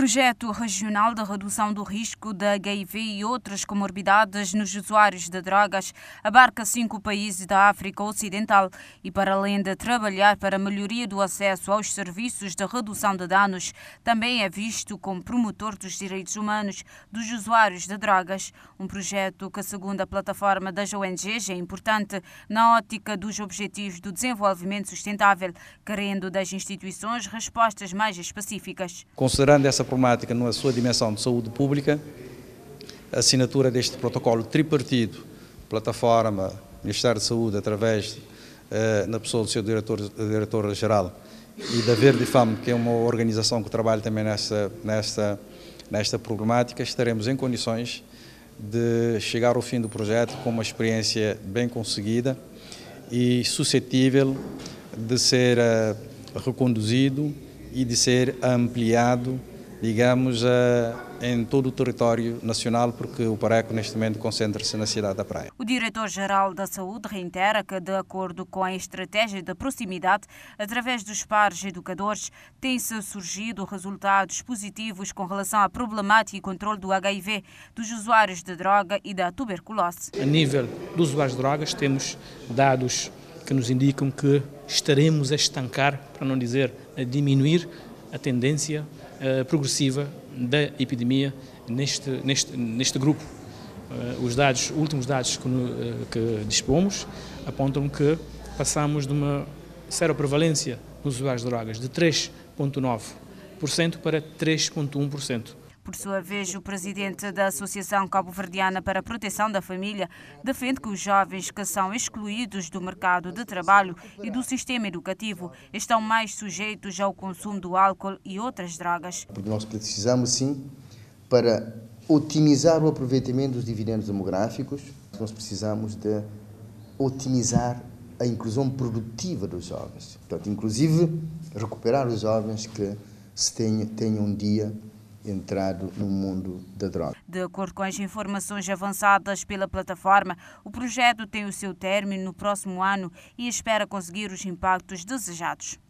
Projeto Regional de Redução do Risco de HIV e outras comorbidades nos usuários de drogas abarca cinco países da África Ocidental e, para além de trabalhar para a melhoria do acesso aos serviços de redução de danos, também é visto como promotor dos direitos humanos dos usuários de drogas. Um projeto que, segundo a plataforma das ONGs, é importante na ótica dos Objetivos do Desenvolvimento Sustentável, querendo das instituições respostas mais específicas. Considerando essa problemática na sua dimensão de saúde pública, a assinatura deste protocolo tripartido, plataforma, Ministério da Saúde, através, eh, na pessoa do seu diretor-geral, e da Verde FAM, que é uma organização que trabalha também nesta, nesta, nesta problemática, estaremos em condições de chegar ao fim do projeto com uma experiência bem conseguida e suscetível de ser eh, reconduzido e de ser ampliado digamos, eh, em todo o território nacional, porque o Pareco neste momento concentra-se na cidade da Praia. O diretor-geral da Saúde reitera que, de acordo com a estratégia da proximidade, através dos pares educadores, têm-se surgido resultados positivos com relação à problemática e controle do HIV, dos usuários de droga e da tuberculose. A nível dos usuários de drogas, temos dados que nos indicam que estaremos a estancar, para não dizer a diminuir, a tendência eh, progressiva da epidemia neste, neste, neste grupo. Eh, os dados, últimos dados que, eh, que, dispomos apontam que passamos de uma seroprevalência nos usuários de drogas de 3,9% para 3,1%. Por sua vez, o presidente da Associação Cabo-Verdiana para a Proteção da Família defende que os jovens que são excluídos do mercado de trabalho e do sistema educativo estão mais sujeitos ao consumo do álcool e outras drogas. Porque nós precisamos, sim, para otimizar o aproveitamento dos dividendos demográficos, nós precisamos de otimizar a inclusão produtiva dos jovens. Portanto, inclusive, recuperar os jovens que se tenham, tenham um dia entrado no mundo da droga. De acordo com as informações avançadas pela plataforma, o projeto tem o seu término no próximo ano e espera conseguir os impactos desejados.